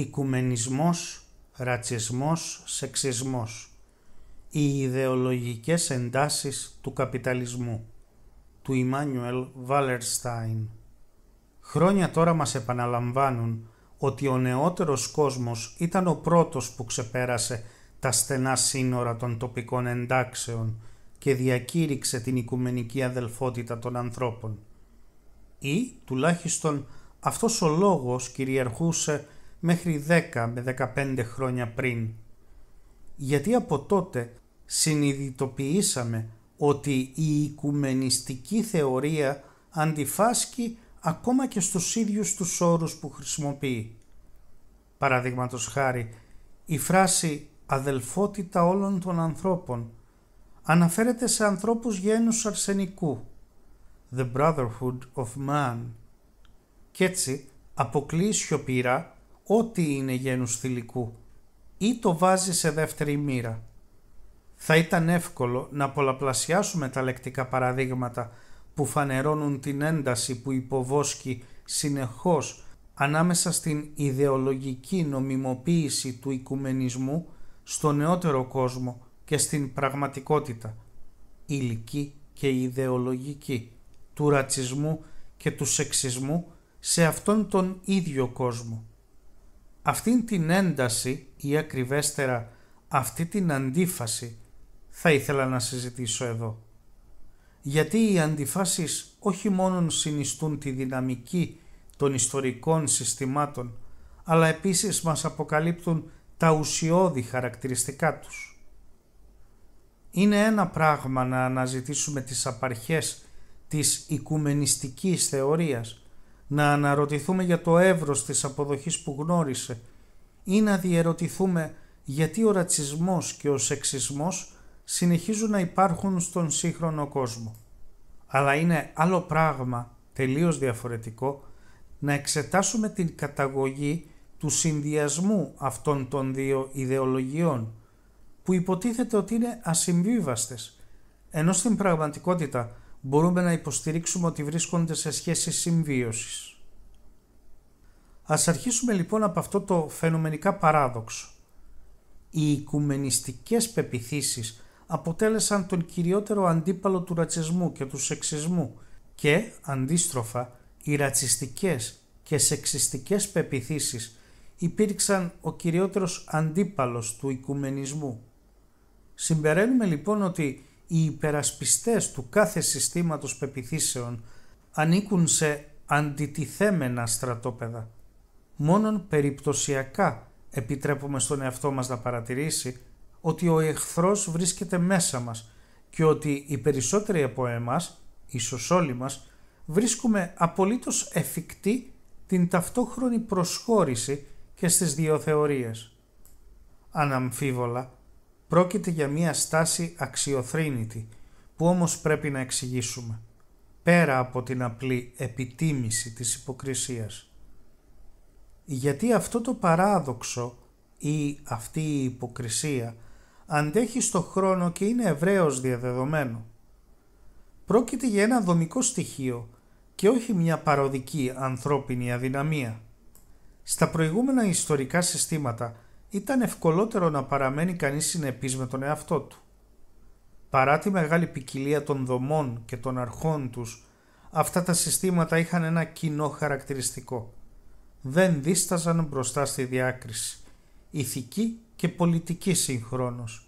οικουμενισμός, ρατσισμός, σεξισμός, οι ιδεολογικές εντάσεις του καπιταλισμού, του Ιμάνιουελ Βάλερστάιν. Χρόνια τώρα μας επαναλαμβάνουν ότι ο νεότερος κόσμος ήταν ο πρώτος που ξεπέρασε τα στενά σύνορα των τοπικών εντάξεων και διακήρυξε την οικουμενική αδελφότητα των ανθρώπων. Ή, τουλάχιστον, αυτός ο λόγος κυριαρχούσε μέχρι 10 με 15 χρόνια πριν. Γιατί από τότε συνειδητοποιήσαμε ότι η οικουμενιστική θεωρία αντιφάσκει ακόμα και στους ίδιους τους όρους που χρησιμοποιεί. Παραδείγματος χάρη, η φράση «αδελφότητα όλων των ανθρώπων» αναφέρεται σε ανθρώπους γένους αρσενικού «The Brotherhood of Man» και έτσι αποκλείει σιωπηρά ό,τι είναι γένους θηλυκού ή το βάζει σε δεύτερη μοίρα. Θα ήταν εύκολο να πολλαπλασιάσουμε τα λεκτικά παραδείγματα που φανερώνουν την ένταση που υποβόσκει συνεχώς ανάμεσα στην ιδεολογική νομιμοποίηση του οικουμενισμού στο νεότερο κόσμο και στην πραγματικότητα, ηλική και ιδεολογική, του ρατσισμού και του σεξισμού σε αυτόν τον ίδιο κόσμο. Αυτήν την ένταση ή ακριβέστερα αυτή την αντίφαση θα ήθελα να συζητήσω εδώ. Γιατί οι αντιφάσεις όχι μόνον συνιστούν τη δυναμική των ιστορικών συστημάτων, αλλά επίσης μας αποκαλύπτουν τα ουσιώδη χαρακτηριστικά τους. Είναι ένα πράγμα να αναζητήσουμε τις απαρχές της οικουμενιστικής θεωρίας να αναρωτηθούμε για το εύρος της αποδοχής που γνώρισε ή να διερωτηθούμε γιατί ο ρατσισμός και ο σεξισμός συνεχίζουν να υπάρχουν στον σύγχρονο κόσμο. Αλλά είναι άλλο πράγμα, τελείως διαφορετικό, να εξετάσουμε την καταγωγή του συνδυασμού αυτών των δύο ιδεολογιών, που υποτίθεται ότι είναι ασυμβίβαστες, ενώ στην πραγματικότητα μπορούμε να υποστηρίξουμε ότι βρίσκονται σε σχέση συμβίωσης. Ας αρχίσουμε λοιπόν από αυτό το φαινομενικά παράδοξο. Οι οικουμενιστικές πεπιθήσεις αποτέλεσαν τον κυριότερο αντίπαλο του ρατσισμού και του σεξισμού και, αντίστροφα, οι ρατσιστικές και σεξιστικές πεπιθήσεις υπήρξαν ο κυριότερος αντίπαλος του οικουμενισμού. Συμπεραίνουμε λοιπόν ότι οι υπερασπιστές του κάθε συστήματος πεπιθήσεων ανήκουν σε αντιτιθέμενα στρατόπεδα. Μόνον περιπτωσιακά επιτρέπουμε στον εαυτό μας να παρατηρήσει ότι ο εχθρός βρίσκεται μέσα μας και ότι οι περισσότεροι από εμάς, ίσως όλοι μας, βρίσκουμε απολύτως εφικτή την ταυτόχρονη προσχώρηση και στις δύο θεωρίες. Αναμφίβολα, Πρόκειται για μια στάση αξιοθρήνητη, που όμως πρέπει να εξηγήσουμε πέρα από την απλή επιτίμηση της υποκρισίας. Γιατί αυτό το παράδοξο ή αυτή η υποκρισία αντέχει στο χρόνο και είναι ευρέως διαδεδομένο. Πρόκειται για ένα δομικό στοιχείο και όχι μια παροδική ανθρώπινη αδυναμία. Στα προηγούμενα ιστορικά συστήματα ήταν ευκολότερο να παραμένει κανείς συνεπής με τον εαυτό του. Παρά τη μεγάλη ποικιλία των δομών και των αρχών τους, αυτά τα συστήματα είχαν ένα κοινό χαρακτηριστικό. Δεν δίσταζαν μπροστά στη διάκριση, ηθική και πολιτική συγχρόνως.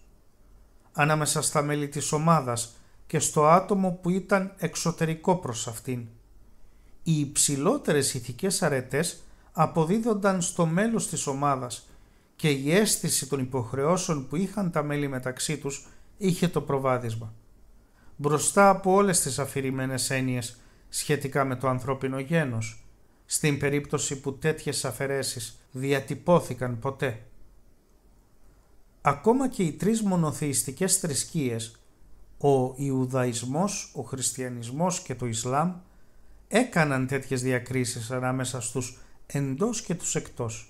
Ανάμεσα στα μέλη της ομάδας και στο άτομο που ήταν εξωτερικό προς αυτήν. Οι υψηλότερες ηθικές αρετές αποδίδονταν στο μέλος της ομάδας και η αίσθηση των υποχρεώσεων που είχαν τα μέλη μεταξύ τους είχε το προβάδισμα. Μπροστά από όλες τις αφηρημένες έννοιες σχετικά με το ανθρώπινο γένος, στην περίπτωση που τέτοιες αφαιρέσεις διατυπώθηκαν ποτέ. Ακόμα και οι τρεις μονοθεϊστικές θρησκείες, ο Ιουδαϊσμός, ο Χριστιανισμός και το Ισλάμ, έκαναν τέτοιες διακρίσεις ανάμεσα στους εντός και τους εκτός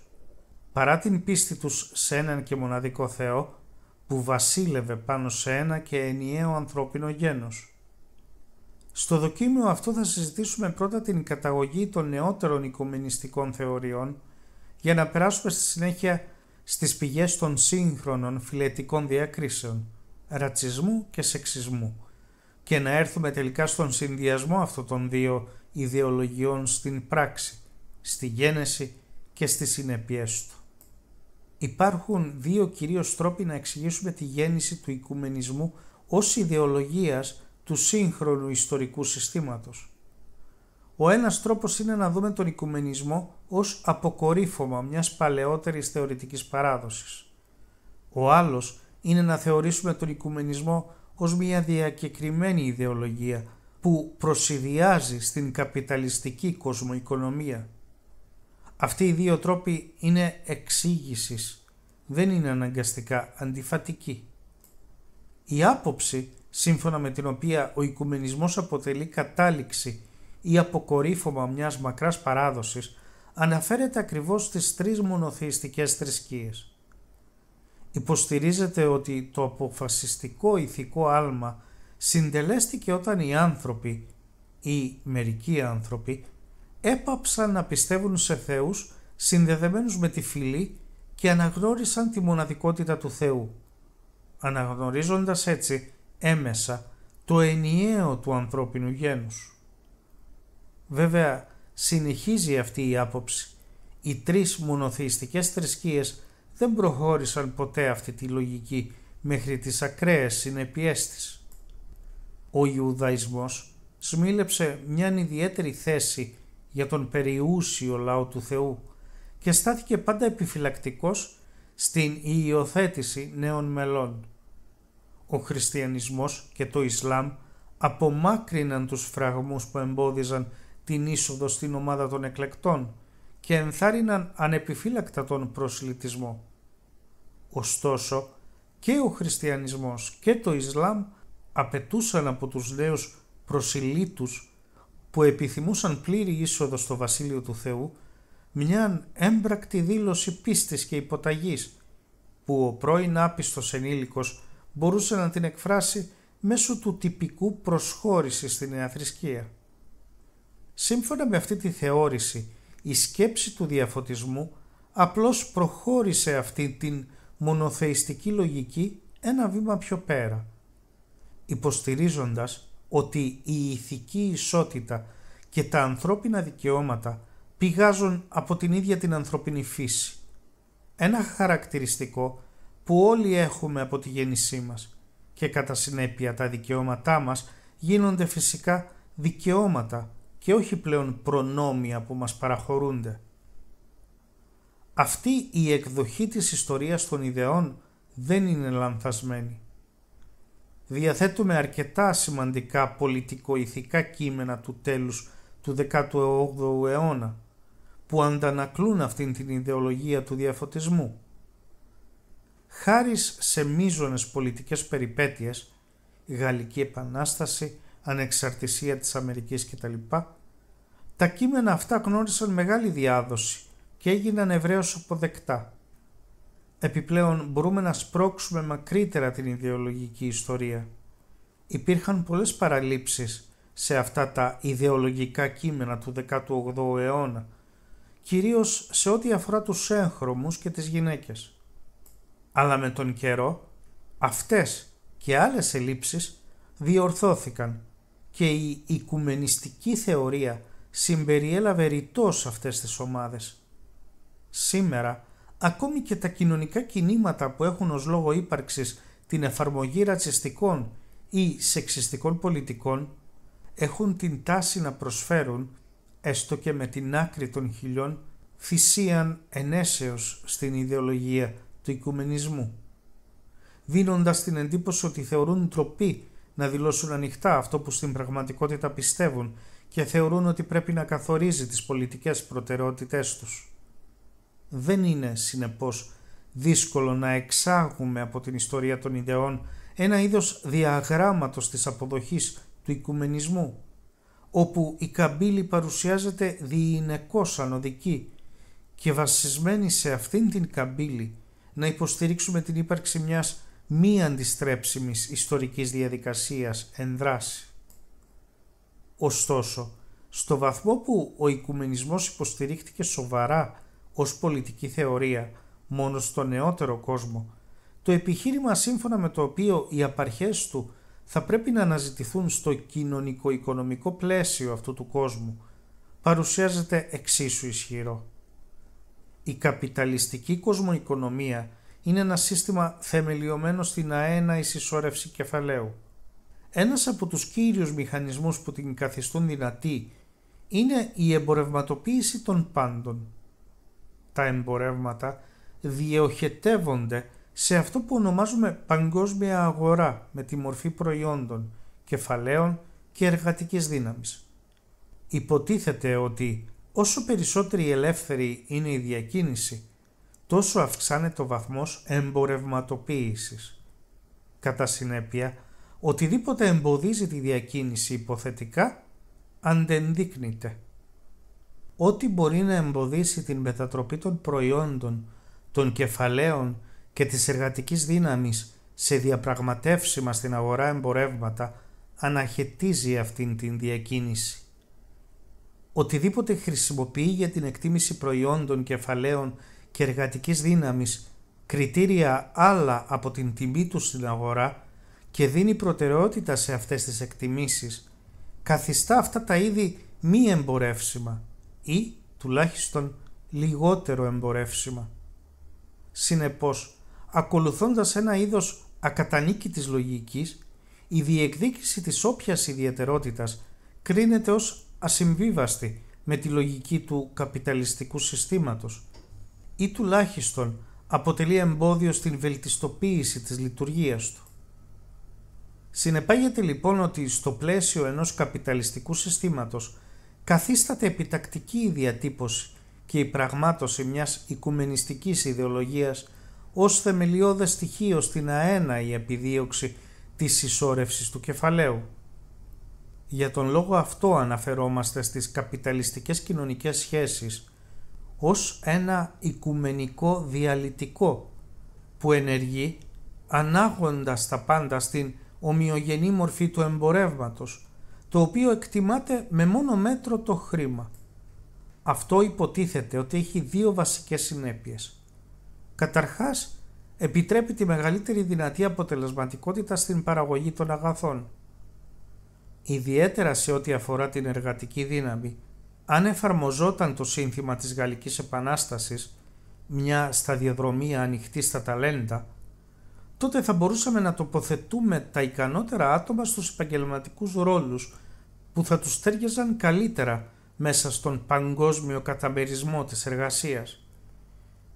παρά την πίστη τους σε έναν και μοναδικό Θεό που βασίλευε πάνω σε ένα και ενιαίο ανθρώπινο γένος. Στο δοκίμιο αυτό θα συζητήσουμε πρώτα την καταγωγή των νεότερων οικουμενιστικών θεωριών για να περάσουμε στη συνέχεια στις πηγές των σύγχρονων φιλετικών διακρίσεων, ρατσισμού και σεξισμού και να έρθουμε τελικά στον συνδυασμό αυτών των δύο ιδεολογιών στην πράξη, στη γένεση και στις συνεπιές του. Υπάρχουν δύο κυρίως τρόποι να εξηγήσουμε τη γέννηση του οικουμενισμού ως ιδεολογίας του σύγχρονου ιστορικού συστήματος. Ο ένας τρόπος είναι να δούμε τον οικουμενισμό ως αποκορύφωμα μιας παλαιότερης θεωρητικής παράδοσης. Ο άλλος είναι να θεωρήσουμε τον οικουμενισμό ως μια διακεκριμένη ιδεολογία που προσυδειάζει στην καπιταλιστική κοσμοοικονομία. Αυτοί οι δύο τρόποι είναι εξήγησης, δεν είναι αναγκαστικά αντιφατικοί. Η άποψη σύμφωνα με την οποία ο οικουμενισμός αποτελεί κατάληξη ή αποκορύφωμα μιας μακράς παράδοσης αναφέρεται ακριβώς στις τρεις μονοθεϊστικές θρησκείες. Υποστηρίζεται ότι το αποφασιστικό ηθικό άλμα συντελέστηκε όταν οι άνθρωποι ή μερικοί άνθρωποι έπαψαν να πιστεύουν σε θεούς συνδεδεμένους με τη φυλή και αναγνώρισαν τη μοναδικότητα του Θεού. Αναγνωρίζοντας έτσι έμεσα το ενιαίο του ανθρώπινου γένους. Βέβαια, συνεχίζει αυτή η άποψη. Οι τρεις μονοθεϊστικές θρησκείες δεν προχώρησαν ποτέ αυτή τη λογική μέχρι τις ακραίες συνεπιές της. Ο Ιουδαϊσμός σμήλεψε μιαν ιδιαίτερη θέση για τον περιούσιο λαό του Θεού και στάθηκε πάντα επιφυλακτικός στην υιοθέτηση νέων μελών. Ο χριστιανισμός και το Ισλάμ απομάκρυναν τους φραγμούς που εμπόδιζαν την είσοδο στην ομάδα των εκλεκτών και ενθάρρυναν ανεπιφύλακτα τον προσλητισμό. Ωστόσο και ο χριστιανισμός και το Ισλάμ απαιτούσαν από τους νέους προσιλήτους που επιθυμούσαν πλήρη είσοδο στο Βασίλειο του Θεού, μια έμπρακτη δήλωση πίστης και υποταγής, που ο πρώην άπιστος ενήλικος μπορούσε να την εκφράσει μέσω του τυπικού προσχώρησης στην εαθρησκεία. Σύμφωνα με αυτή τη θεώρηση, η σκέψη του διαφωτισμού απλώς προχώρησε αυτή την μονοθεϊστική λογική ένα βήμα πιο πέρα, υποστηρίζοντας ότι η ηθική ισότητα και τα ανθρώπινα δικαιώματα πηγάζουν από την ίδια την ανθρωπίνη φύση. Ένα χαρακτηριστικό που όλοι έχουμε από τη γέννησή μας και κατά συνέπεια τα δικαιώματά μας γίνονται φυσικά δικαιώματα και όχι πλέον προνόμια που μας παραχωρούνται. Αυτή η εκδοχή της ιστορίας των ιδεών δεν είναι λανθασμένη διαθέτουμε αρκετά σημαντικά πολιτικοηθικά κείμενα του τέλους του 18ου αιώνα που αντανακλούν αυτήν την ιδεολογία του διαφωτισμού. Χάρης σε μείζονες πολιτικές περιπέτειες, Γαλλική Επανάσταση, Ανεξαρτησία της Αμερικής κτλ, τα κείμενα αυτά γνώρισαν μεγάλη διάδοση και έγιναν ευρέως αποδεκτά. Επιπλέον μπορούμε να σπρώξουμε μακρύτερα την ιδεολογική ιστορία. Υπήρχαν πολλές παραλήψεις σε αυτά τα ιδεολογικά κείμενα του 18ου αιώνα, κυρίως σε ό,τι αφορά τους έγχρωμους και τις γυναίκες. Αλλά με τον καιρό, αυτές και άλλες ελλείψεις διορθώθηκαν και η οικουμενιστική θεωρία συμπεριέλαβε ρητός αυτές τις ομάδες. Σήμερα Ακόμη και τα κοινωνικά κινήματα που έχουν ως λόγο ύπαρξης την εφαρμογή ρατσιστικών ή σεξιστικών πολιτικών έχουν την τάση να προσφέρουν, έστω και με την άκρη των χιλιών, θυσίαν ενέσεως στην ιδεολογία του οικουμενισμού, δίνοντας την εντύπωση ότι θεωρούν τροπή να δηλώσουν ανοιχτά αυτό που στην πραγματικότητα πιστεύουν και θεωρούν ότι πρέπει να καθορίζει τις πολιτικές προτεραιότητές τους δεν είναι συνεπώς δύσκολο να εξάγουμε από την ιστορία των ιδεών ένα είδος διαγράμματος της αποδοχής του οικουμενισμού, όπου η καμπύλη παρουσιάζεται διειναικώς ανωδική και βασισμένη σε αυτήν την καμπύλη να υποστηρίξουμε την ύπαρξη μιας μη αντιστρέψιμης ιστορικής διαδικασίας δράση. Ωστόσο, στο βαθμό που ο οικουμενισμός υποστηρίχτηκε σοβαρά ως πολιτική θεωρία μόνο στο νεότερο κόσμο, το επιχείρημα σύμφωνα με το οποίο οι απαρχές του θα πρέπει να αναζητηθούν στο κοινωνικο-οικονομικό πλαίσιο αυτού του κόσμου, παρουσιάζεται εξίσου ισχυρό. Η καπιταλιστική κοσμοοικονομία είναι ένα σύστημα θεμελιωμένο στην αένα συσσόρευση κεφαλαίου. Ένας από τους κύριους μηχανισμούς που την καθιστούν δυνατή είναι η εμπορευματοποίηση των πάντων τα εμπορεύματα διοχετεύονται σε αυτό που ονομάζουμε παγκόσμια αγορά με τη μορφή προϊόντων, κεφαλαίων και εργατικής δύναμης. Υποτίθεται ότι όσο περισσότερη ελεύθερη είναι η διακίνηση, τόσο αυξάνεται ο βαθμός εμπορευματοποίησης. Κατά συνέπεια, οτιδήποτε εμποδίζει τη διακίνηση υποθετικά αντενδείκνεται ό,τι μπορεί να εμποδίσει την μετατροπή των προϊόντων, των κεφαλαίων και της εργατικής δύναμης σε διαπραγματεύσιμα στην αγορά εμπορεύματα αναχαιτίζει αυτήν την διακίνηση. Οτιδήποτε χρησιμοποιεί για την εκτίμηση προϊόντων, κεφαλαίων και εργατικής δύναμης κριτήρια άλλα από την τιμή τους στην αγορά και δίνει προτεραιότητα σε αυτές τις εκτιμήσεις, καθιστά αυτά τα είδη μη εμπορεύσιμα ή τουλάχιστον λιγότερο εμπορεύσιμα. Συνεπώς, ακολουθώντας ένα είδος ακατανίκη της λογικής, η τουλαχιστον λιγοτερο εμπορευσιμα συνεπως ακολουθωντας ενα ειδος ακατανικητης όποιας ιδιαιτερότητας κρίνεται ως ασυμβίβαστη με τη λογική του καπιταλιστικού συστήματος ή τουλάχιστον αποτελεί εμπόδιο στην βελτιστοποίηση της λειτουργίας του. Συνεπάγεται λοιπόν ότι στο πλαίσιο ενός καπιταλιστικού συστήματος καθίσταται επιτακτική η διατύπωση και η πραγμάτωση μιας οικουμενιστικής ιδεολογίας ως θεμελιώδες στοιχείο στην αένα η επιδίωξη της συσσόρευσης του κεφαλαίου. Για τον λόγο αυτό αναφερόμαστε στις καπιταλιστικές κοινωνικές σχέσεις ως ένα οικουμενικό διαλυτικό που ενεργεί ανάγοντας τα πάντα στην ομοιογενή μορφή του εμπορεύματος το οποίο εκτιμάται με μόνο μέτρο το χρήμα. Αυτό υποτίθεται ότι έχει δύο βασικές συνέπειες. Καταρχάς, επιτρέπει τη μεγαλύτερη δυνατή αποτελεσματικότητα στην παραγωγή των αγαθών. Ιδιαίτερα σε ό,τι αφορά την εργατική δύναμη, αν εφαρμοζόταν το σύνθημα της Γαλλικής Επανάστασης, μια σταδιοδρομία ανοιχτή στα ταλέντα, τότε θα μπορούσαμε να τοποθετούμε τα ικανότερα άτομα στους επαγγελματικούς ρόλους που θα τους τέριαζαν καλύτερα μέσα στον παγκόσμιο καταμερισμό της εργασίας.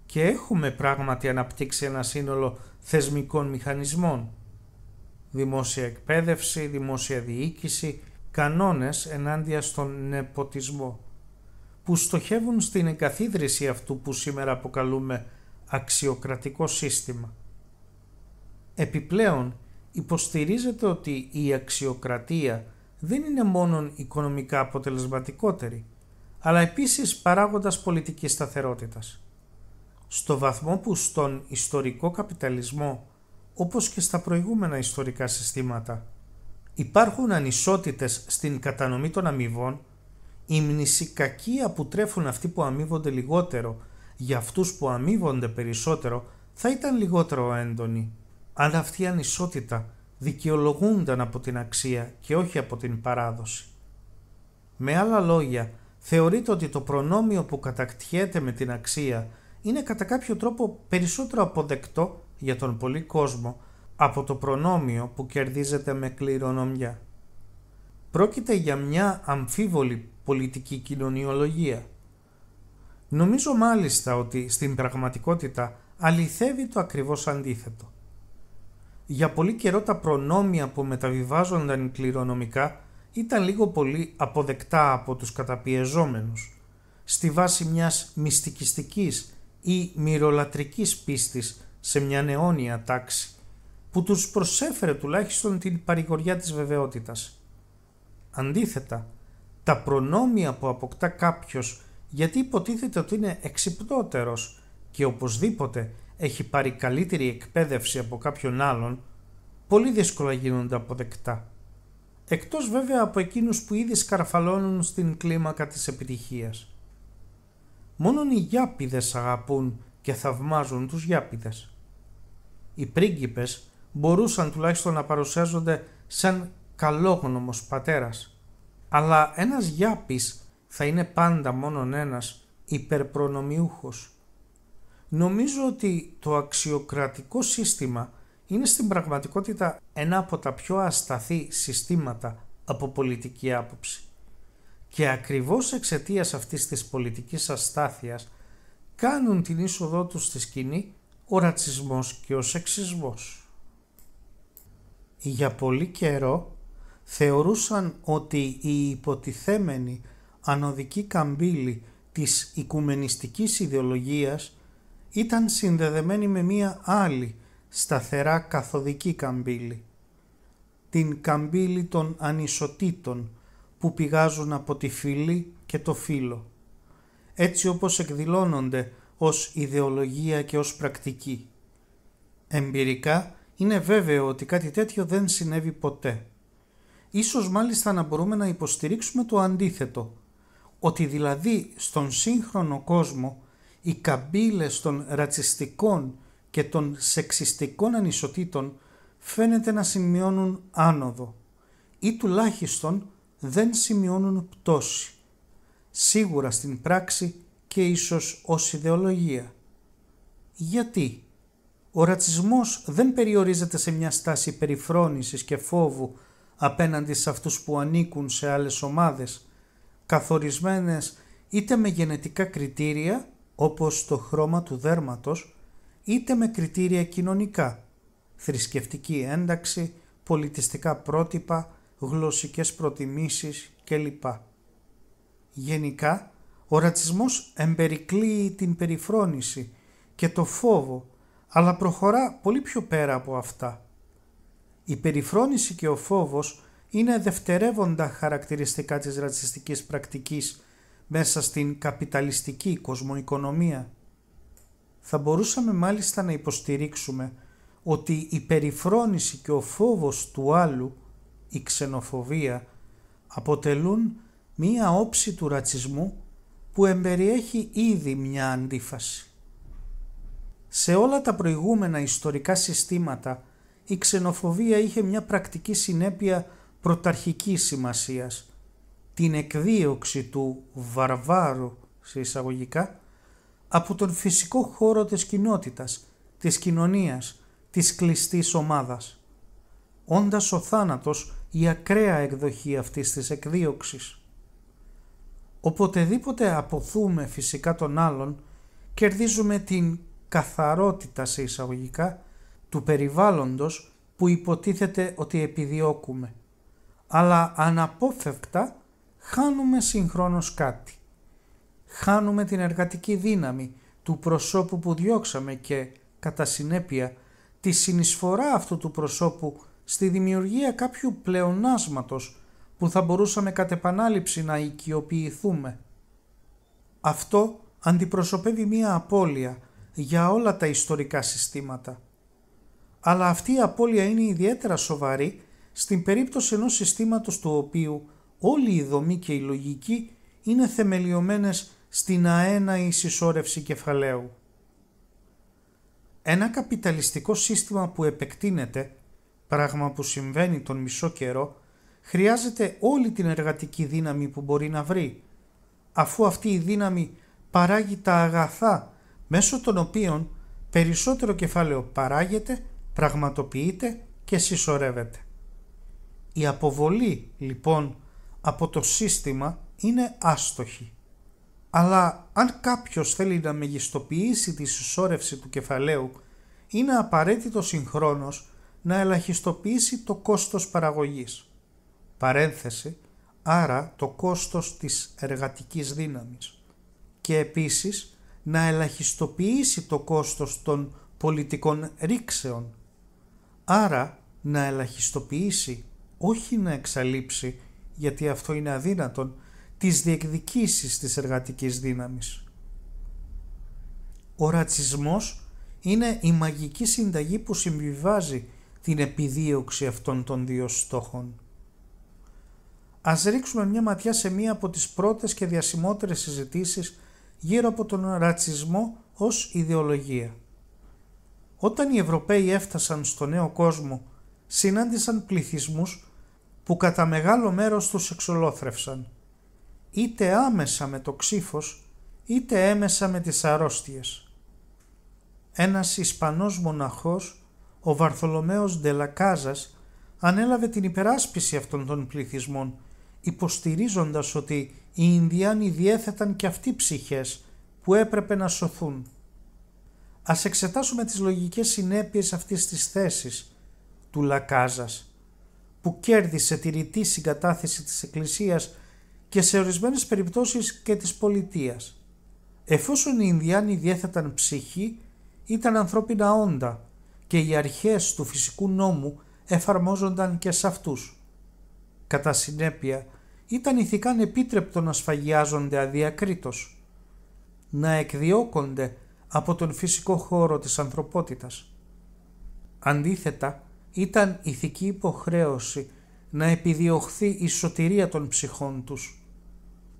Και έχουμε πράγματι αναπτύξει ένα σύνολο θεσμικών μηχανισμών. Δημόσια εκπαίδευση, δημόσια διοίκηση, κανόνες ενάντια στον νεποτισμό, που στοχεύουν στην εγκαθίδρυση αυτού που σήμερα αποκαλούμε αξιοκρατικό σύστημα. Επιπλέον, υποστηρίζεται ότι η αξιοκρατία δεν είναι μόνο οικονομικά αποτελεσματικότερη, αλλά επίσης παράγοντας πολιτικής σταθερότητας. Στο βαθμό που στον ιστορικό καπιταλισμό, όπως και στα προηγούμενα ιστορικά συστήματα, υπάρχουν ανισότητες στην κατανομή των αμοιβών, η μνησικακία που τρέφουν αυτοί που αμείβονται λιγότερο για αυτούς που αμείβονται περισσότερο θα ήταν λιγότερο έντονη, αλλά αυτή η ανισότητα δικαιολογούνταν από την αξία και όχι από την παράδοση. Με άλλα λόγια, θεωρείται ότι το προνόμιο που κατακτιέται με την αξία είναι κατά κάποιο τρόπο περισσότερο αποδεκτό για τον πολύ κόσμο από το προνόμιο που κερδίζεται με κληρονομιά. Πρόκειται για μια αμφίβολη πολιτική κοινωνιολογία. Νομίζω μάλιστα ότι στην πραγματικότητα αληθεύει το ακριβώς αντίθετο. Για πολύ καιρό τα προνόμια που μεταβιβάζονταν κληρονομικά ήταν λίγο πολύ αποδεκτά από τους καταπιεζόμενους, στη βάση μιας μυστικιστικής ή μυρολατρικής πίστης σε μια νεόνια τάξη, που τους προσέφερε τουλάχιστον την παρηγοριά της βεβαιότητας. Αντίθετα, τα προνόμια που αποκτά κάποιος γιατί υποτίθεται ότι είναι εξυπνότερος και οπωσδήποτε έχει πάρει καλύτερη εκπαίδευση από κάποιον άλλον, πολύ δύσκολα γίνονται αποδεκτά. Εκτός βέβαια από εκείνους που ήδη σκαρφαλώνουν στην κλίμακα της επιτυχίας. Μόνον οι γιάπηδες αγαπούν και θαυμάζουν τους γιάπηδες. Οι πρίγκιπες μπορούσαν τουλάχιστον να παρουσιάζονται σαν καλόγνωμος πατέρας, αλλά ένας γιάπης θα είναι πάντα μόνον ένας υπερπρονομιούχος. Νομίζω ότι το αξιοκρατικό σύστημα είναι στην πραγματικότητα ένα από τα πιο ασταθή συστήματα από πολιτική άποψη. Και ακριβώς εξαιτίας αυτής της πολιτικής αστάθειας κάνουν την είσοδό τους στη σκηνή ο ρατσισμός και ο σεξισμός. Για πολύ καιρό θεωρούσαν ότι η υποτιθέμενη ανωδική καμπύλη της οικουμενιστικής ιδεολογίας ήταν συνδεδεμένη με μία άλλη σταθερά καθοδική καμπύλη. Την καμπύλη των ανισοτήτων που πηγάζουν από τη φύλη και το φύλλο. Έτσι όπως εκδηλώνονται ως ιδεολογία και ως πρακτική. Εμπειρικά είναι βέβαιο ότι κάτι τέτοιο δεν συνέβη ποτέ. Ίσως μάλιστα να μπορούμε να υποστηρίξουμε το αντίθετο, ότι δηλαδή στον σύγχρονο κόσμο οι καμπύλες των ρατσιστικών και των σεξιστικών ανισοτήτων φαίνεται να σημειώνουν άνοδο ή τουλάχιστον δεν σημειώνουν πτώση, σίγουρα στην πράξη και ίσως ως ιδεολογία. Γιατί ο ρατσισμός δεν περιορίζεται σε μια στάση περιφρόνησης και φόβου απέναντι σε αυτούς που ανήκουν σε άλλες ομάδες, καθορισμένες είτε με γενετικά κριτήρια όπως το χρώμα του δέρματος, είτε με κριτήρια κοινωνικά, θρησκευτική ένταξη, πολιτιστικά πρότυπα, γλωσσικές προτιμήσεις κλπ. Γενικά, ο ρατσισμός εμπερικλείει την περιφρόνηση και το φόβο, αλλά προχωρά πολύ πιο πέρα από αυτά. Η περιφρόνηση και ο φόβος είναι δευτερεύοντα χαρακτηριστικά της ρατσιστικής πρακτικής μέσα στην καπιταλιστική κοσμοοικονομία. Θα μπορούσαμε μάλιστα να υποστηρίξουμε ότι η περιφρόνηση και ο φόβος του άλλου, η ξενοφοβία, αποτελούν μία όψη του ρατσισμού που εμπεριέχει ήδη μια αντίφαση. Σε όλα τα προηγούμενα ιστορικά συστήματα η ξενοφοβία είχε μια πρακτική συνέπεια πρωταρχικής σημασίας την εκδίωξη του «βαρβάρου» σε εισαγωγικά από τον φυσικό χώρο της κοινότητας, της κοινωνίας, της κλειστής ομάδας. Όντας ο θάνατος η ακραία εκδοχή αυτής της εκδίωξης. Οποτεδήποτε αποθούμε φυσικά τον άλλον, κερδίζουμε την καθαρότητα σε εισαγωγικά του περιβάλλοντος που υποτίθεται ότι επιδιώκουμε. Αλλά αναπόφευκτα χάνουμε συγχρόνως κάτι. Χάνουμε την εργατική δύναμη του προσώπου που διώξαμε και, κατά συνέπεια, τη συνεισφορά αυτού του προσώπου στη δημιουργία κάποιου πλεονάσματος που θα μπορούσαμε κατ' επανάληψη να οικειοποιηθούμε. Αυτό αντιπροσωπεύει μία απώλεια για όλα τα ιστορικά συστήματα. Αλλά αυτή η απώλεια είναι ιδιαίτερα σοβαρή στην περίπτωση ενός συστήματος του οποίου όλη η δομή και η λογική είναι θεμελιωμένες στην αέναη συσσόρευση κεφαλαίου. Ένα καπιταλιστικό σύστημα που επεκτείνεται, πράγμα που συμβαίνει τον μισό καιρό, χρειάζεται όλη την εργατική δύναμη που μπορεί να βρει, αφού αυτή η δύναμη παράγει τα αγαθά μέσω των οποίων περισσότερο κεφάλαιο παράγεται, πραγματοποιείται και συσσωρεύεται. Η αποβολή λοιπόν από το σύστημα είναι άστοχη. Αλλά αν κάποιος θέλει να μεγιστοποιήσει τη συσσόρευση του κεφαλαίου, είναι απαραίτητο συγχρόνως να ελαχιστοποιήσει το κόστος παραγωγής. Παρένθεση, άρα το κόστος της εργατικής δύναμης. Και επίσης να ελαχιστοποιήσει το κόστος των πολιτικών ρήξεων. Άρα να ελαχιστοποιήσει, όχι να εξαλείψει γιατί αυτό είναι αδύνατον, τις διεκδικήσεις της εργατικής δύναμης. Ο ρατσισμός είναι η μαγική συνταγή που συμβιβάζει την επιδίωξη αυτών των δύο στόχων. Ας ρίξουμε μια ματιά σε μία από τις πρώτες και διασημότερες συζητήσεις γύρω από τον ρατσισμό ως ιδεολογία. Όταν οι Ευρωπαίοι έφτασαν στο νέο κόσμο, συνάντησαν πληθυσμούς που κατά μεγάλο μέρος τους εξολόθρευσαν, είτε άμεσα με το ξύφος, είτε έμεσα με τις αρρώστιες. Ένας Ισπανός μοναχός, ο Βαρθολομέος Ντελακάζας, ανέλαβε την υπεράσπιση αυτών των πληθυσμών, υποστηρίζοντας ότι οι Ινδιάνοι διέθεταν και αυτοί ψυχές που έπρεπε να σωθούν. Ας εξετάσουμε τις λογικές συνέπειες αυτής της θέσης του Λακάζας που κέρδισε τη ρητή συγκατάθεση της Εκκλησίας και σε ορισμένες περιπτώσεις και της πολιτείας. Εφόσον οι Ινδιάνοι διέθεταν ψυχή, ήταν ανθρώπινα όντα και οι αρχές του φυσικού νόμου εφαρμόζονταν και σε αυτούς. Κατά συνέπεια, ήταν ηθικά επίτρεπτο να σφαγιάζονται αδιακρίτως, να εκδιώκονται από τον φυσικό χώρο της ανθρωπότητας. Αντίθετα, ήταν ηθική υποχρέωση να επιδιωχθεί η σωτηρία των ψυχών τους,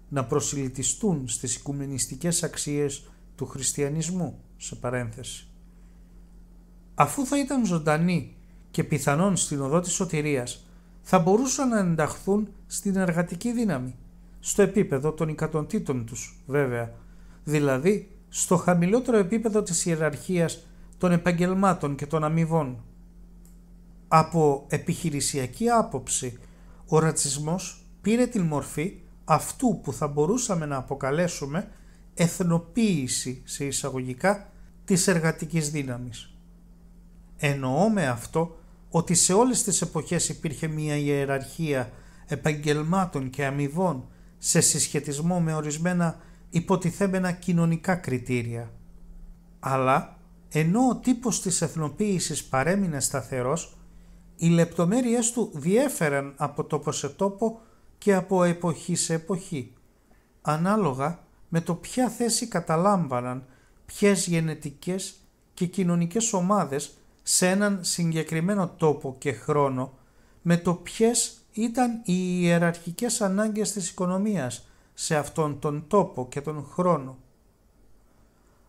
να προσιλητιστούν στις οικουμενιστικές αξίες του χριστιανισμού, σε παρένθεση. Αφού θα ήταν ζωντανοί και πιθανόν στην οδό της σωτηρίας, θα μπορούσαν να ενταχθούν στην εργατική δύναμη, στο επίπεδο των εκατοντίτων τους βέβαια, δηλαδή στο χαμηλότερο επίπεδο της ιεραρχίας των επαγγελμάτων και των αμοιβών. Από επιχειρησιακή άποψη, ο ρατσισμός πήρε την μορφή αυτού που θα μπορούσαμε να αποκαλέσουμε εθνοποίηση σε εισαγωγικά της εργατικής δύναμης. Εννοώ με αυτό ότι σε όλες τις εποχές υπήρχε μια ιεραρχία επαγγελμάτων και αμοιβών σε συσχετισμό με ορισμένα υποτιθέμενα κοινωνικά κριτήρια. Αλλά ενώ ο τύπος της εθνοποίησης παρέμεινε σταθερός, οι λεπτομέρειές του διέφεραν από τόπο σε τόπο και από εποχή σε εποχή, ανάλογα με το ποια θέση καταλάμβαναν ποιες γενετικές και κοινωνικές ομάδες σε έναν συγκεκριμένο τόπο και χρόνο, με το ποιες ήταν οι ιεραρχικές ανάγκες της οικονομίας σε αυτόν τον τόπο και τον χρόνο.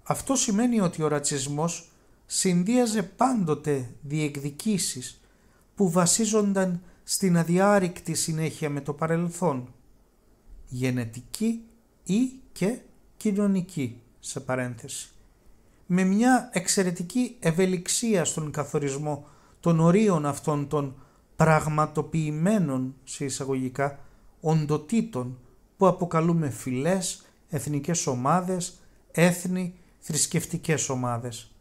Αυτό σημαίνει ότι ο ρατσισμός συνδύαζε πάντοτε διεκδικήσεις, που βασίζονταν στην αδιάρρηκτη συνέχεια με το παρελθόν, γενετική ή και κοινωνική, σε παρένθεση, με μια εξαιρετική ευελιξία στον καθορισμό των ορίων αυτών των πραγματοποιημένων σε εισαγωγικά οντοτήτων που αποκαλούμε φυλές, εθνικές ομάδες, έθνη, θρησκευτικές ομάδες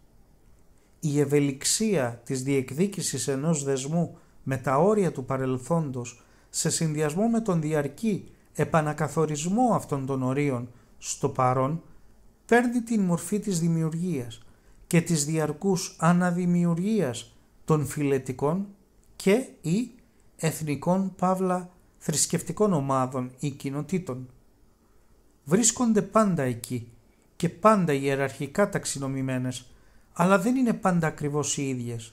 η ευελιξία της διεκδίκησης ενός δεσμού με τα όρια του παρελθόντος σε συνδυασμό με τον διαρκή επανακαθορισμό αυτών των ορίων στο παρόν παίρνει την μορφή της δημιουργίας και της διαρκούς αναδημιουργίας των φιλετικών και ή εθνικών παύλα θρησκευτικών ομάδων ή κοινοτήτων. Βρίσκονται πάντα εκεί και πάντα ιεραρχικά ταξινομημένες αλλά δεν είναι πάντα ακριβώς οι ίδιες.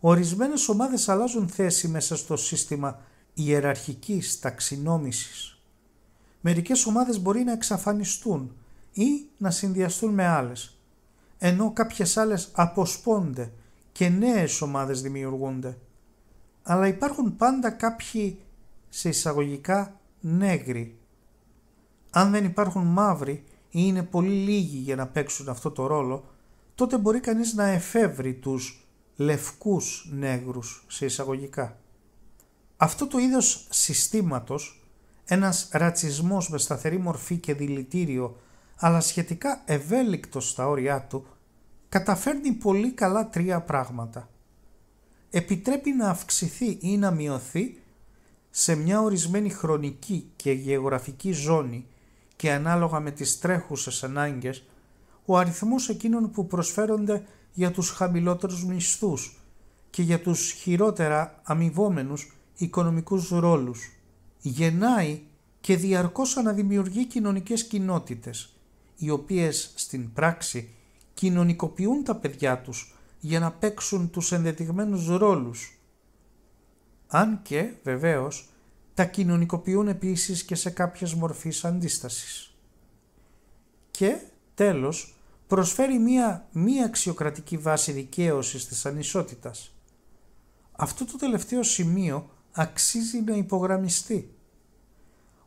Ορισμένες ομάδες αλλάζουν θέση μέσα στο σύστημα ιεραρχικής ταξινόμησης. Μερικές ομάδες μπορεί να εξαφανιστούν ή να συνδυαστούν με άλλες, ενώ κάποιες άλλες αποσπώνται και νέες ομάδες δημιουργούνται. Αλλά υπάρχουν πάντα κάποιοι σε εισαγωγικά νέγροι. Αν δεν υπάρχουν μαύροι ή είναι πολύ λίγοι για να παίξουν αυτό το ρόλο, τότε μπορεί κανείς να εφεύρει τους λευκούς νέγρους σε εισαγωγικά. Αυτό το είδος συστήματος, ένας ρατσισμός με σταθερή μορφή και δηλητήριο, αλλά σχετικά ευέλικτο στα όρια του, καταφέρνει πολύ καλά τρία πράγματα. Επιτρέπει να αυξηθεί ή να μειωθεί σε μια ορισμένη χρονική και γεωγραφική ζώνη και ανάλογα με τις τρέχουσες ανάγκες ο αριθμός εκείνων που προσφέρονται για τους χαμηλότερους μισθούς και για τους χειρότερα αμοιβόμενους οικονομικούς ρόλους. Γεννάει και διαρκώς αναδημιουργεί κοινωνικές κοινότητες, οι οποίες στην πράξη κοινωνικοποιούν τα παιδιά τους για να παίξουν τους ενδεδειγμένους ρόλους. Αν και, βεβαίως, τα κοινωνικοποιούν επίσης και σε κάποιες μορφές αντίστασης. Και, τέλος, προσφέρει μία μη αξιοκρατική βάση δικαίωσης της ανισότητας. Αυτό το τελευταίο σημείο αξίζει να υπογραμμιστεί.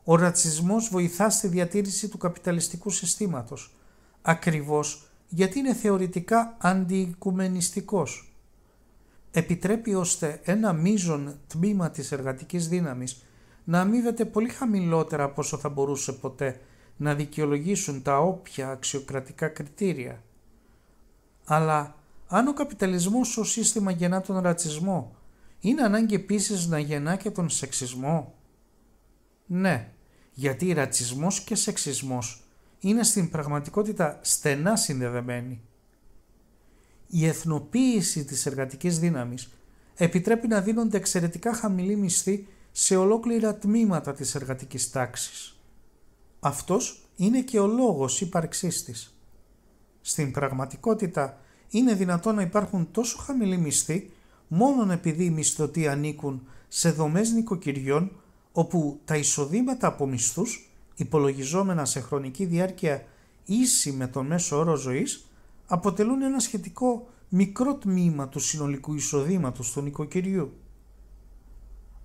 Ο ρατσισμός βοηθά στη διατήρηση του καπιταλιστικού συστήματος, ακριβώς γιατί είναι θεωρητικά αντιοικουμενιστικός. Επιτρέπει ώστε ένα μείζον τμήμα της εργατικής δύναμης να αμείβεται πολύ χαμηλότερα από όσο θα μπορούσε ποτέ να δικαιολογήσουν τα όποια αξιοκρατικά κριτήρια. Αλλά αν ο καπιταλισμός ως σύστημα γεννά τον ρατσισμό, είναι ανάγκη επίσης να γεννά και τον σεξισμό. Ναι, γιατί ρατσισμός και σεξισμός είναι στην πραγματικότητα στενά συνδεδεμένοι. Η εθνοποίηση της εργατικής δύναμης επιτρέπει να δίνονται εξαιρετικά χαμηλή μισθοί σε ολόκληρα τμήματα της εργατικής τάξης. Αυτός είναι και ο λόγος ύπαρξής της. Στην πραγματικότητα είναι δυνατόν να υπάρχουν τόσο χαμηλοί μισθοί μόνον επειδή οι μισθωτοί ανήκουν σε δομές νοικοκυριών όπου τα εισοδήματα από μισθούς υπολογιζόμενα σε χρονική διάρκεια ίση με τον μέσο όρο ζωής αποτελούν ένα σχετικό μικρό τμήμα του συνολικού εισοδήματος του νοικοκυριού.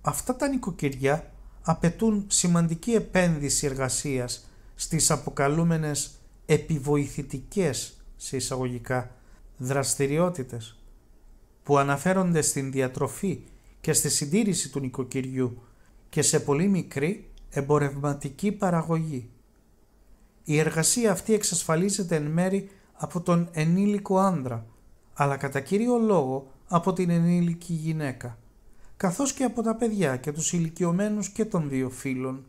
Αυτά τα νοικοκυριά απαιτούν σημαντική επένδυση εργασίας στις αποκαλούμενες επιβοηθητικές σε εισαγωγικά δραστηριότητες που αναφέρονται στην διατροφή και στη συντήρηση του νοικοκυριού και σε πολύ μικρή εμπορευματική παραγωγή. Η εργασία αυτή εξασφαλίζεται εν μέρη από τον ενήλικο άνδρα, αλλά κατά κύριο λόγο από την ενήλικη γυναίκα καθώς και από τα παιδιά και τους ηλικιωμένους και των δύο φίλων.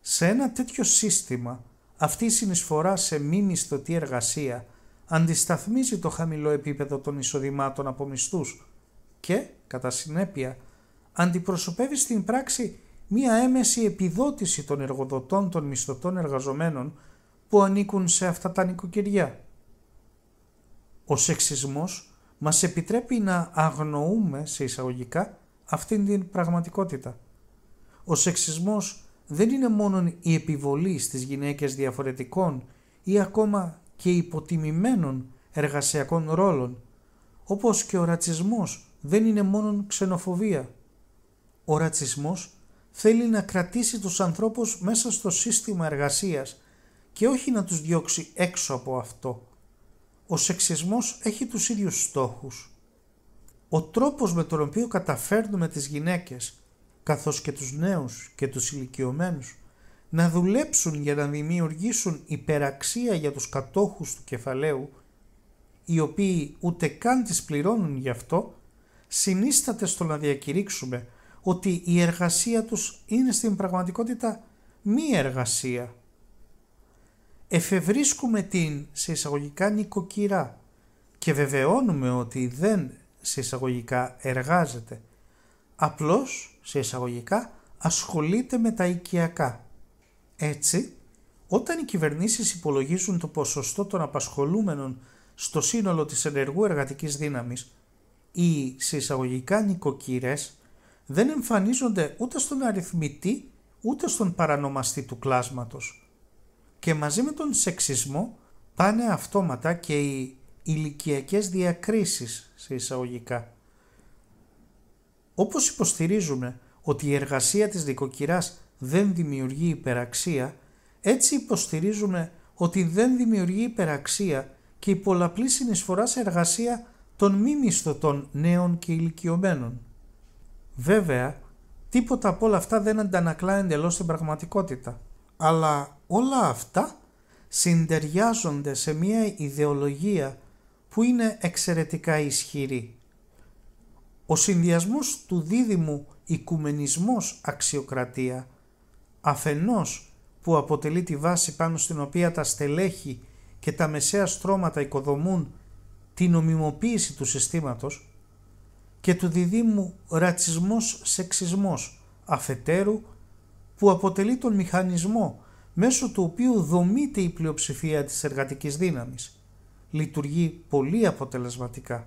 Σε ένα τέτοιο σύστημα, αυτή η συνεισφορά σε μη μισθωτή εργασία αντισταθμίζει το χαμηλό επίπεδο των εισοδημάτων από μισθούς και, κατά συνέπεια, αντιπροσωπεύει στην πράξη μία έμεση επιδότηση των εργοδοτών των μισθωτών εργαζομένων που ανήκουν σε αυτά τα νοικοκυριά. Ο σεξισμός μας επιτρέπει να αγνοούμε σε εισαγωγικά αυτήν την πραγματικότητα. Ο σεξισμός δεν είναι μόνο η επιβολή στις γυναίκες διαφορετικών ή ακόμα και υποτιμημένων εργασιακών ρόλων, όπως και ο ρατσισμός δεν είναι μόνο ξενοφοβία. Ο ρατσισμός θέλει να κρατήσει τους ανθρώπους μέσα στο σύστημα εργασίας και όχι να τους διώξει έξω από αυτό ο σεξισμός έχει τους ίδιους στόχους. Ο τρόπος με τον οποίο καταφέρνουμε τις γυναίκες, καθώς και τους νέους και τους ηλικιωμένους, να δουλέψουν για να δημιουργήσουν υπεραξία για τους κατόχους του κεφαλαίου, οι οποίοι ούτε καν τις πληρώνουν γι' αυτό, συνίσταται στο να διακηρύξουμε ότι η εργασία τους είναι στην πραγματικότητα μη εργασία εφευρίσκουμε την σε εισαγωγικά νοικοκυρά και βεβαιώνουμε ότι δεν σε εισαγωγικά εργάζεται. Απλώς σε εισαγωγικά ασχολείται με τα οικιακά. Έτσι, όταν οι κυβερνήσεις υπολογίζουν το ποσοστό των απασχολούμενων στο σύνολο της ενεργού εργατικής δύναμης οι σε εισαγωγικά νοικοκύρες δεν εμφανίζονται ούτε στον αριθμητή ούτε στον παρανομαστή του κλάσματος και μαζί με τον σεξισμό πάνε αυτόματα και οι ηλικιακές διακρίσεις σε εισαγωγικά. Όπως υποστηρίζουμε ότι η εργασία της δικοκυράς δεν δημιουργεί υπεραξία, έτσι υποστηρίζουμε ότι δεν δημιουργεί υπεραξία και η πολλαπλή συνεισφορά σε εργασία των μη μισθωτών νέων και ηλικιωμένων. Βέβαια, τίποτα από όλα αυτά δεν αντανακλά εντελώς την πραγματικότητα αλλά όλα αυτά συντεριάζονται σε μια ιδεολογία που είναι εξαιρετικά ισχυρή. Ο συνδυασμός του δίδυμου οικουμενισμός αξιοκρατία αφενός που αποτελεί τη βάση πάνω στην οποία τα στελέχη και τα μεσαία στρώματα οικοδομούν την νομιμοποίηση του συστήματος και του διδήμου ρατσισμός-σεξισμός αφετέρου που αποτελεί τον μηχανισμό μέσω του οποίου δομείται η πλειοψηφία της εργατικής δύναμης. Λειτουργεί πολύ αποτελεσματικά.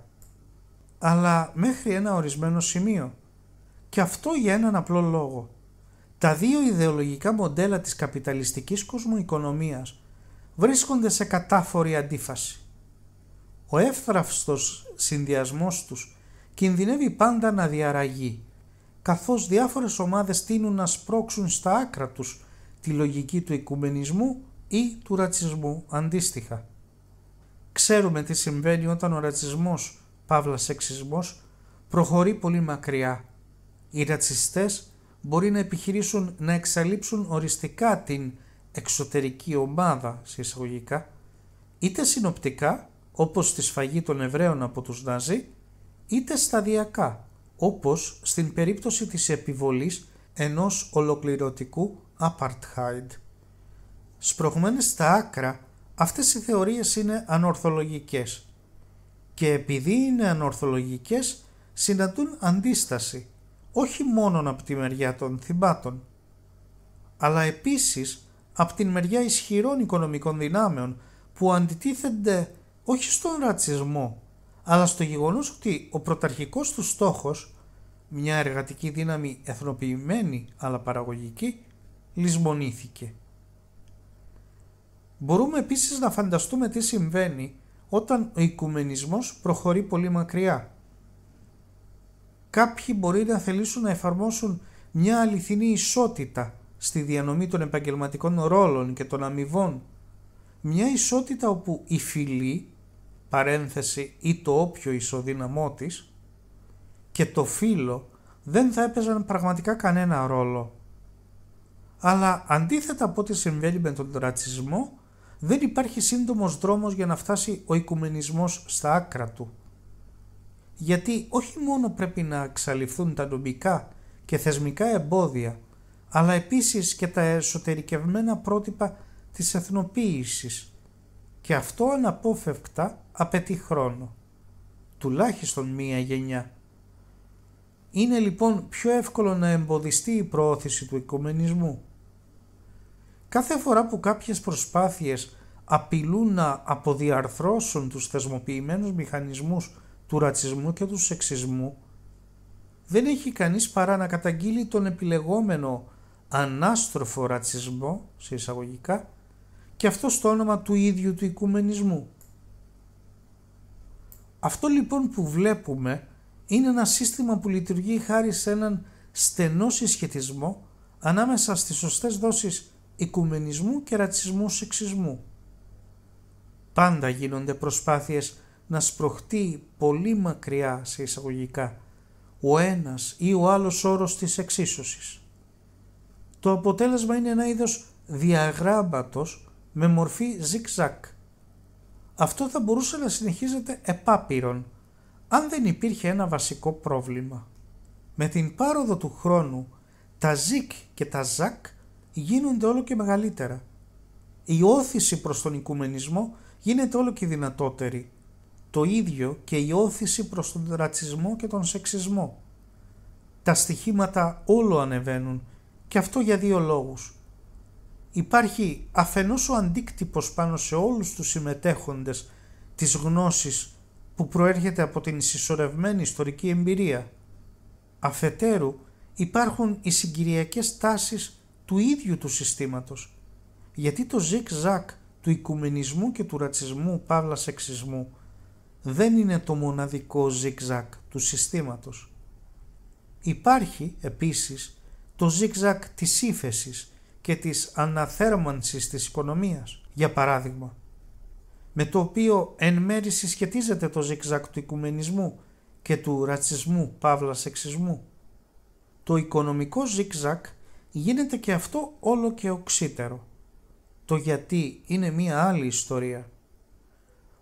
Αλλά μέχρι ένα ορισμένο σημείο. Και αυτό για έναν απλό λόγο. Τα δύο ιδεολογικά μοντέλα της καπιταλιστικής κοσμοοικονομίας βρίσκονται σε κατάφορη αντίφαση. Ο εύθραυστος συνδυασμός τους κινδυνεύει πάντα να διαραγεί καθώς διάφορες ομάδες τείνουν να σπρώξουν στα άκρα τους τη λογική του οικουμενισμού ή του ρατσισμού αντίστοιχα. Ξέρουμε τι συμβαίνει όταν ο ρατσισμός, παύλας σεξισμός, προχωρεί πολύ μακριά. Οι ρατσιστές μπορεί να επιχειρήσουν να εξαλείψουν οριστικά την εξωτερική ομάδα συσσαγωγικά, είτε συνοπτικά όπως τη σφαγή των Εβραίων από τους Ναζί, είτε σταδιακά όπως στην περίπτωση της επιβολής ενός ολοκληρωτικού apartheid. Σπρωγμένες στα άκρα, αυτές οι θεωρίες είναι ανορθολογικές και επειδή είναι ανορθολογικές συναντούν αντίσταση όχι μόνο από τη μεριά των θυμάτων, αλλά επίσης από την μεριά ισχυρών οικονομικών δυνάμεων που αντιτίθενται όχι στον ρατσισμό αλλά στο γεγονός ότι ο πρωταρχικός του στόχος, μια εργατική δύναμη εθνοποιημένη αλλά παραγωγική, λησμονήθηκε. Μπορούμε επίσης να φανταστούμε τι συμβαίνει όταν ο οικουμενισμός προχωρεί πολύ μακριά. Κάποιοι μπορεί να θελήσουν να εφαρμόσουν μια αληθινή ισότητα στη διανομή των επαγγελματικών ρόλων και των αμοιβών. Μια ισότητα όπου η φιλοί παρένθεση ή το όποιο ισοδύναμό της και το φύλλο δεν θα έπαιζαν πραγματικά κανένα ρόλο. Αλλά αντίθετα από ό,τι συμβαίνει με τον ρατσισμό, δεν υπάρχει σύντομος δρόμος για να φτάσει ο οικουμενισμός στα άκρα του. Γιατί όχι μόνο πρέπει να εξαλειφθούν τα νομικά και θεσμικά εμπόδια, αλλά επίσης και τα εσωτερικευμένα πρότυπα της εθνοποίησης και αυτό αναπόφευκτα απαιτεί χρόνο. Τουλάχιστον μία γενιά. Είναι λοιπόν πιο εύκολο να εμποδιστεί η προώθηση του οικουμενισμού. Κάθε φορά που κάποιες προσπάθειες απειλούν να αποδιαρθρώσουν τους θεσμοποιημένους μηχανισμούς του ρατσισμού και του σεξισμού, δεν έχει κανείς παρά να καταγγείλει τον επιλεγόμενο ανάστροφο ρατσισμό, σε εισαγωγικά, και αυτό στο όνομα του ίδιου του οικουμενισμού. Αυτό λοιπόν που βλέπουμε είναι ένα σύστημα που λειτουργεί χάρη σε έναν στενό συσχετισμό ανάμεσα στις σωστές δόσεις οικουμενισμού και ρατσισμού σεξισμού. Πάντα γίνονται προσπάθειες να σπροχτεί πολύ μακριά σε εισαγωγικά ο ένας ή ο άλλος όρος της εξίσωσης. Το αποτέλεσμα είναι ένα είδος διαγράμματος με μορφή ζικ-ζακ. Αυτό θα μπορούσε να συνεχίζεται επάπειρον, αν δεν υπήρχε ένα βασικό πρόβλημα. Με την πάροδο του χρόνου, τα ζικ και τα ζακ γίνονται όλο και μεγαλύτερα. Η όθηση προς τον οικουμενισμό γίνεται όλο και δυνατότερη. Το ίδιο και η όθηση προς τον ρατσισμό και τον σεξισμό. Τα στοιχήματα όλο ανεβαίνουν και αυτό για δύο λόγους υπάρχει αφενός ο αντίκτυπος πάνω σε όλους τους συμμετέχοντες της γνώσης που προέρχεται από την συσσωρευμένη ιστορική εμπειρία. Αφετέρου υπάρχουν οι συγκυριακές τάσεις του ίδιου του συστήματος. Γιατί το ζικ-ζακ του οικουμενισμού και του ρατσισμού παύλα σεξισμού δεν είναι το μοναδικό ζικ-ζακ του συστήματος. Υπάρχει επίσης το ζικ-ζακ της ύφεσης και της αναθέρμανσης της οικονομίας, για παράδειγμα, με το οποίο εν μέρη συσχετίζεται το ζυξακ του οικουμενισμού και του ρατσισμού παύλα σεξισμού. Το οικονομικό ζυξακ γίνεται και αυτό όλο και οξύτερο. Το γιατί είναι μία άλλη ιστορία.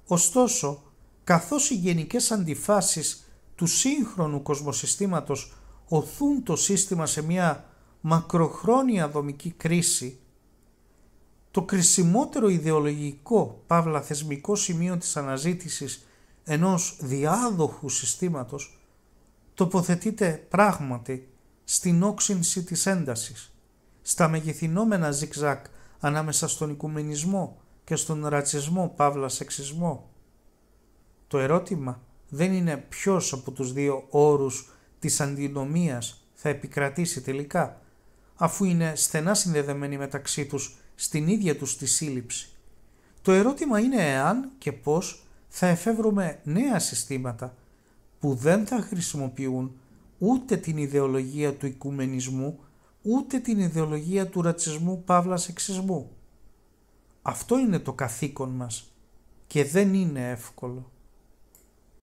Ωστόσο, καθώς οι γενικές αντιφάσεις του σύγχρονου κοσμοσυστήματος οθούν το σύστημα σε μία μακροχρόνια δομική κρίση, το κρισιμότερο ιδεολογικό παύλα θεσμικό σημείο της αναζήτησης ενός διάδοχου συστήματος τοποθετείται πράγματι στην όξυνση της έντασης, στα μεγεθυνόμενα ζικζάκ ανάμεσα στον οικουμενισμό και στον ρατσισμό παύλα σεξισμό. Το ερώτημα δεν είναι ποιος από τους δύο όρους της αντινομίας θα επικρατήσει τελικά, αφού είναι στενά συνδεδεμένοι μεταξύ τους στην ίδια τους τη σύλληψη. Το ερώτημα είναι εάν και πώς θα εφεύρουμε νέα συστήματα που δεν θα χρησιμοποιούν ούτε την ιδεολογία του οικουμενισμού ούτε την ιδεολογία του ρατσισμού παύλα σεξισμού. Αυτό είναι το καθήκον μας και δεν είναι εύκολο.